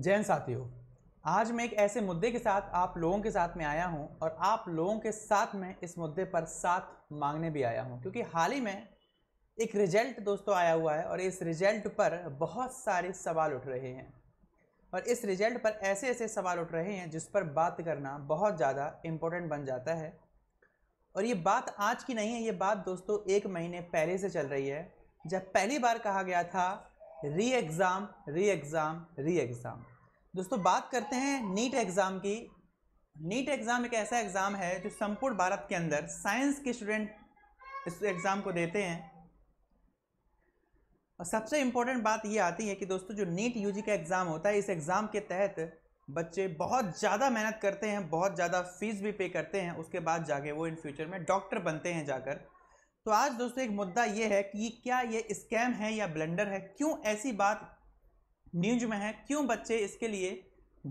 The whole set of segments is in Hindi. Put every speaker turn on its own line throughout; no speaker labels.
जैन साथियों आज मैं एक ऐसे मुद्दे के साथ आप लोगों के साथ में आया हूं और आप लोगों के साथ में इस मुद्दे पर साथ मांगने भी आया हूं क्योंकि हाल ही में एक रिजल्ट दोस्तों आया हुआ है और इस रिजल्ट पर बहुत सारे सवाल उठ रहे हैं और इस रिजल्ट पर ऐसे ऐसे सवाल उठ रहे हैं जिस पर बात करना बहुत ज़्यादा इम्पोर्टेंट बन जाता है और ये बात आज की नहीं है ये बात दोस्तों एक महीने पहले से चल रही है जब पहली बार कहा गया था री एग्ज़ाम री एग्ज़ाम री एग्ज़ाम दोस्तों बात करते हैं नीट एग्ज़ाम की नीट एग्ज़ाम एक ऐसा एग्ज़ाम है जो संपूर्ण भारत के अंदर साइंस के स्टूडेंट इस एग्ज़ाम को देते हैं और सबसे इम्पोर्टेंट बात ये आती है कि दोस्तों जो नीट यू का एग्ज़ाम होता है इस एग्ज़ाम के तहत बच्चे बहुत ज़्यादा मेहनत करते हैं बहुत ज़्यादा फीस भी पे करते हैं उसके बाद जाके वो इन फ्यूचर में डॉक्टर बनते हैं जाकर तो आज दोस्तों एक मुद्दा ये है कि क्या ये स्कैम है या ब्लेंडर है क्यों ऐसी बात न्यूज में है क्यों बच्चे इसके लिए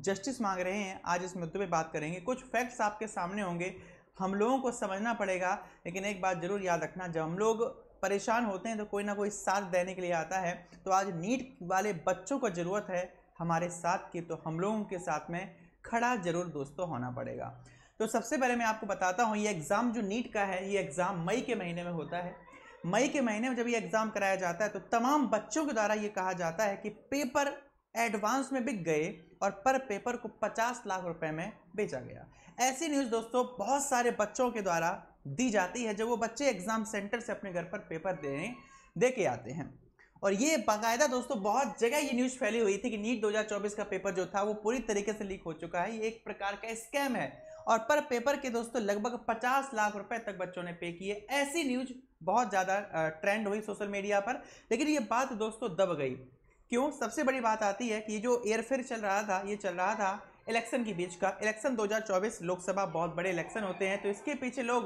जस्टिस मांग रहे हैं आज इस मुद्दे पे बात करेंगे कुछ फैक्ट्स आपके सामने होंगे हम लोगों को समझना पड़ेगा लेकिन एक बात ज़रूर याद रखना जब हम लोग परेशान होते हैं तो कोई ना कोई साथ देने के लिए आता है तो आज नीट वाले बच्चों को ज़रूरत है हमारे साथ की तो हम लोगों के साथ में खड़ा ज़रूर दोस्तों होना पड़ेगा तो सबसे पहले मैं आपको बताता हूँ ये एग्ज़ाम जो नीट का है ये एग्ज़ाम मई के महीने में होता है मई के महीने में जब ये एग्ज़ाम कराया जाता है तो तमाम बच्चों के द्वारा ये कहा जाता है कि पेपर एडवांस में बिक गए और पर पेपर को 50 लाख रुपए में बेचा गया ऐसी न्यूज़ दोस्तों बहुत सारे बच्चों के द्वारा दी जाती है जब वो बच्चे एग्ज़ाम सेंटर से अपने घर पर पेपर देने दे के आते हैं और ये बाकायदा दोस्तों बहुत जगह ये न्यूज़ फैली हुई थी कि नीट 2024 का पेपर जो था वो पूरी तरीके से लीक हो चुका है ये एक प्रकार का स्कैम है और पर पेपर के दोस्तों लगभग 50 लाख रुपए तक बच्चों ने पे किए ऐसी न्यूज बहुत ज़्यादा ट्रेंड हुई सोशल मीडिया पर लेकिन ये बात दोस्तों दब गई क्यों सबसे बड़ी बात आती है कि जो एयरफेयर चल रहा था ये चल रहा था इलेक्शन के बीच का इलेक्शन 2024 लोकसभा बहुत बड़े इलेक्शन होते हैं तो इसके पीछे लोग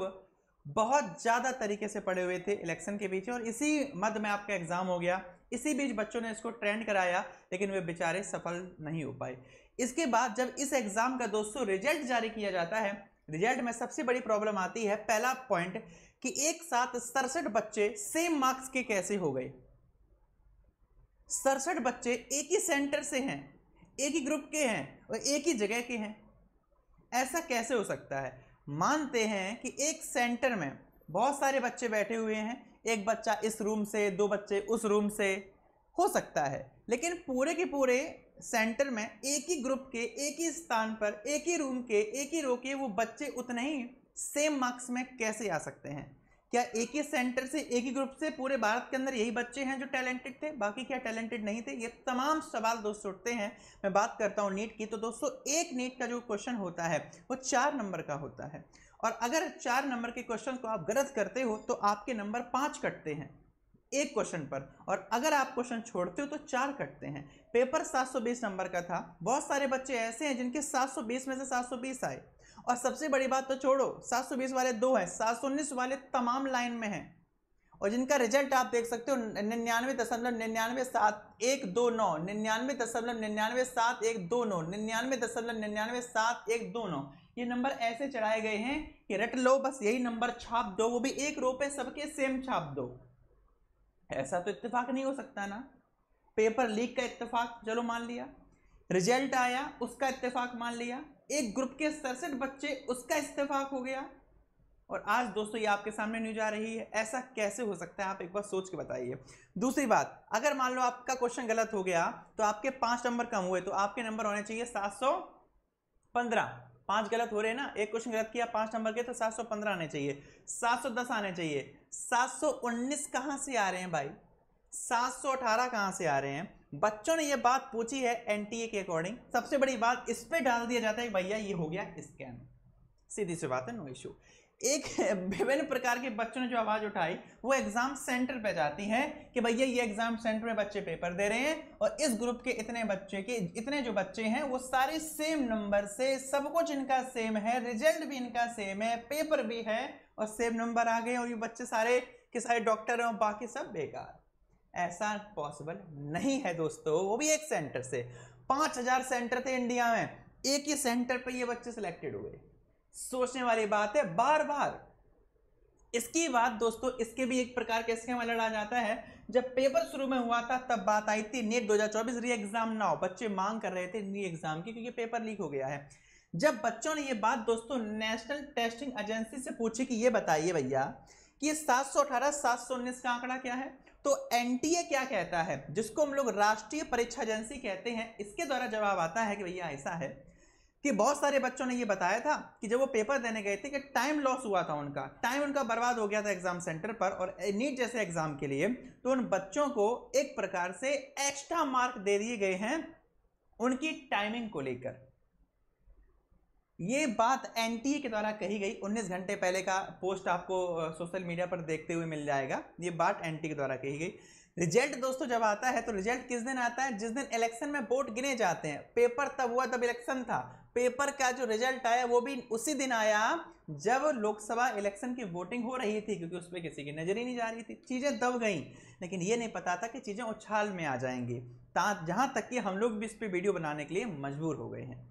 बहुत ज़्यादा तरीके से पड़े हुए थे इलेक्शन के पीछे और इसी मद में आपका एग्ज़ाम हो गया इसी बीच बच्चों ने इसको ट्रेंड कराया लेकिन वे बेचारे सफल नहीं हो पाए इसके बाद जब इस एग्ज़ाम का दोस्तों रिजल्ट जारी किया जाता है रिजल्ट में सबसे बड़ी प्रॉब्लम आती है पहला पॉइंट कि एक साथ सड़सठ बच्चे सेम मार्क्स के कैसे हो गए सड़सठ बच्चे एक ही सेंटर से हैं एक ही ग्रुप के हैं और एक ही जगह के हैं ऐसा कैसे हो सकता है मानते हैं कि एक सेंटर में बहुत सारे बच्चे बैठे हुए हैं एक बच्चा इस रूम से दो बच्चे उस रूम से हो सकता है लेकिन पूरे के पूरे सेंटर में एक ही ग्रुप के एक ही स्थान पर एक ही रूम के एक ही रो के वो बच्चे उतने ही सेम मार्क्स में कैसे आ सकते हैं क्या एक ही सेंटर से एक ही ग्रुप से पूरे भारत के अंदर यही बच्चे हैं जो टैलेंटेड थे बाकी क्या टैलेंटेड नहीं थे ये तमाम सवाल दोस्तों उठते हैं मैं बात करता हूँ नीट की तो दोस्तों एक नीट का जो क्वेश्चन होता है वो चार नंबर का होता है और अगर चार नंबर के क्वेश्चन को आप गलत करते हो तो आपके नंबर पाँच कटते हैं एक क्वेश्चन पर और अगर आप क्वेश्चन छोड़ते हो तो चार कटते हैं पेपर 720 नंबर का था बहुत सारे बच्चे ऐसे हैं जिनके 720 में से 720 आए और सबसे बड़ी बात तो छोड़ो 720 वाले दो हैं सात वाले तमाम लाइन में हैं और जिनका रिजल्ट आप देख सकते हो निन्यानवे दशमलव निन्यानवे सात एक दो नौ निन्यानवे दशमलव निन्यानवे सात एक दो नौ निन्यानवे दशमलव निन्यानवे सात एक दो नौ ये नंबर ऐसे चढ़ाए गए हैं कि रट लो बस यही नंबर छाप दो वो भी एक रो पे सबके सेम छाप दो ऐसा तो इत्तेफाक नहीं हो सकता ना पेपर लीक का इत्तेफाक चलो मान लिया रिजल्ट आया उसका इत्तेफाक मान लिया एक ग्रुप के सड़सठ बच्चे उसका इस्तेफाक हो गया और आज दोस्तों ये आपके सामने न्यूज आ रही है ऐसा कैसे हो सकता है आप एक बार सोच के बताइए दूसरी बात अगर मान लो आपका क्वेश्चन गलत हो गया तो आपके पांच नंबर कम हुए तो आपके नंबर होने चाहिए सात सौ पंद्रह पांच गलत हो रहे हैं ना एक क्वेश्चन गलत किया पांच नंबर के तो सात सौ पंद्रह आने चाहिए सात सौ दस आने चाहिए 719 कहां से आ रहे हैं भाई 718 कहां से आ रहे हैं बच्चों ने ये बात पूछी है एनटीए के अकॉर्डिंग सबसे बड़ी बात इस पर डाल दिया जाता है भैया ये हो गया स्कैम सीधी सी बात है नो इशू एक विभिन्न प्रकार के बच्चों ने जो आवाज़ उठाई वो एग्ज़ाम सेंटर पे जाती है कि भैया ये एग्ज़ाम सेंटर में बच्चे पेपर दे रहे हैं और इस ग्रुप के इतने बच्चे के इतने जो बच्चे हैं वो सारे सेम नंबर से सब कुछ इनका सेम है रिजल्ट भी इनका सेम है पेपर भी है और सेम नंबर आ गए और ये बच्चे सारे के सारे डॉक्टर हैं और बाकी सब बेकार ऐसा पॉसिबल नहीं है दोस्तों वो भी एक सेंटर से पाँच हज़ार सेंटर थे इंडिया में एक ही सेंटर पे ये बच्चे सिलेक्टेड हुए सोचने वाली बात है बार बार इसके बाद दोस्तों इसके भी एक प्रकार के स्कैम अलर्ट आ जाता है जब पेपर शुरू में हुआ था तब बात आई थी नेट 2024 री एग्जाम ना हो बच्चे मांग कर रहे थे री एग्जाम की क्योंकि पेपर लीक हो गया है जब बच्चों ने ये बात दोस्तों नेशनल टेस्टिंग एजेंसी से पूछी कि ये बताइए भैया कि ये 718 719 का आंकड़ा क्या है तो एनटीए क्या कहता है जिसको हम लोग राष्ट्रीय परीक्षा एजेंसी कहते हैं इसके द्वारा जवाब आता है कि भैया ऐसा है कि बहुत सारे बच्चों ने ये बताया था कि जब वो पेपर देने गए थे कि टाइम लॉस हुआ था उनका टाइम उनका बर्बाद हो गया था एग्जाम सेंटर पर और नीट जैसे एग्जाम के लिए तो उन बच्चों को एक प्रकार से एक्स्ट्रा मार्क दे दिए गए हैं उनकी टाइमिंग को लेकर ये बात एनटीए के द्वारा कही गई 19 घंटे पहले का पोस्ट आपको सोशल मीडिया पर देखते हुए मिल जाएगा ये बात एनटीए के द्वारा कही गई रिजल्ट दोस्तों जब आता है तो रिजल्ट किस दिन आता है जिस दिन इलेक्शन में वोट गिने जाते हैं पेपर तब हुआ तब इलेक्शन था पेपर का जो रिजल्ट आया वो भी उसी दिन आया जब लोकसभा इलेक्शन की वोटिंग हो रही थी क्योंकि उस पर किसी की नज़र ही नहीं जा रही थी चीज़ें दब गई लेकिन ये नहीं पता था कि चीज़ें उछाल में आ जाएंगी जहाँ तक कि हम लोग भी इस पर वीडियो बनाने के लिए मजबूर हो गए हैं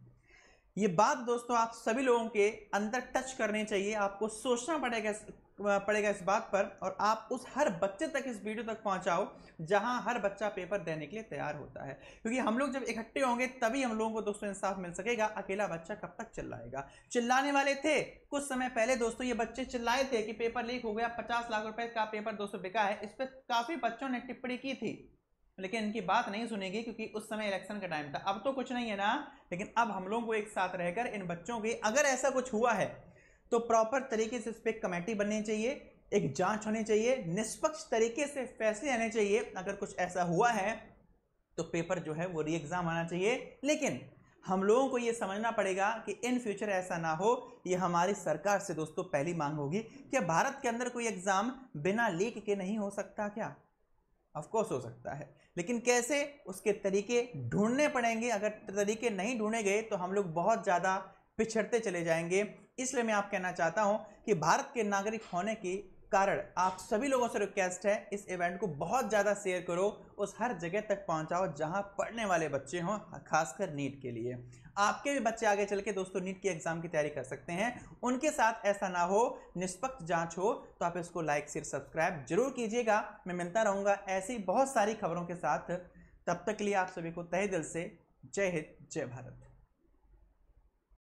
ये बात दोस्तों आप सभी लोगों के अंदर टच करनी चाहिए आपको सोचना पड़ेगा पड़ेगा इस बात पर और आप उस हर बच्चे तक इस वीडियो तक पहुंचाओ जहां हर बच्चा पेपर देने के लिए तैयार होता है क्योंकि हम लोग जब इकट्ठे होंगे तभी हम लोगों को दोस्तों इंसाफ मिल सकेगा अकेला बच्चा कब तक चिल्लाएगा चिल्लाने वाले थे कुछ समय पहले दोस्तों ये बच्चे चिल्लाए थे कि पेपर लीक हो गया पचास लाख रुपए का पेपर दोस्तों बिका है इस पर काफ़ी बच्चों ने टिप्पणी की थी लेकिन इनकी बात नहीं सुनेगी क्योंकि उस समय इलेक्शन का टाइम था अब तो कुछ नहीं है ना लेकिन अब हम लोगों को एक साथ रहकर इन बच्चों के अगर ऐसा कुछ हुआ है तो प्रॉपर तरीके से इस पर कमेटी बननी चाहिए एक जांच होनी चाहिए निष्पक्ष तरीके से फैसले आने चाहिए अगर कुछ ऐसा हुआ है तो पेपर जो है वो री एग्ज़ाम आना चाहिए लेकिन हम लोगों को ये समझना पड़ेगा कि इन फ्यूचर ऐसा ना हो ये हमारी सरकार से दोस्तों पहली मांग होगी क्या भारत के अंदर कोई एग्ज़ाम बिना लीक के नहीं हो सकता क्या ऑफकोर्स हो सकता है लेकिन कैसे उसके तरीके ढूंढने पड़ेंगे अगर तरीके नहीं ढूंढे गए तो हम लोग बहुत ज़्यादा पिछड़ते चले जाएंगे इसलिए मैं आप कहना चाहता हूँ कि भारत के नागरिक होने के कारण आप सभी लोगों से रिक्वेस्ट है इस इवेंट को बहुत ज़्यादा शेयर करो उस हर जगह तक पहुँचाओ जहाँ पढ़ने वाले बच्चे हों खासकर नीट के लिए आपके भी बच्चे आगे चल के दोस्तों नीट की एग्जाम की तैयारी कर सकते हैं उनके साथ ऐसा ना हो निष्पक्ष जांच हो तो आप इसको लाइक शेयर सब्सक्राइब जरूर कीजिएगा मैं मिलता रहूंगा ऐसी बहुत सारी खबरों के साथ तब तक के लिए आप सभी को तहे दिल से जय हिंद जय भारत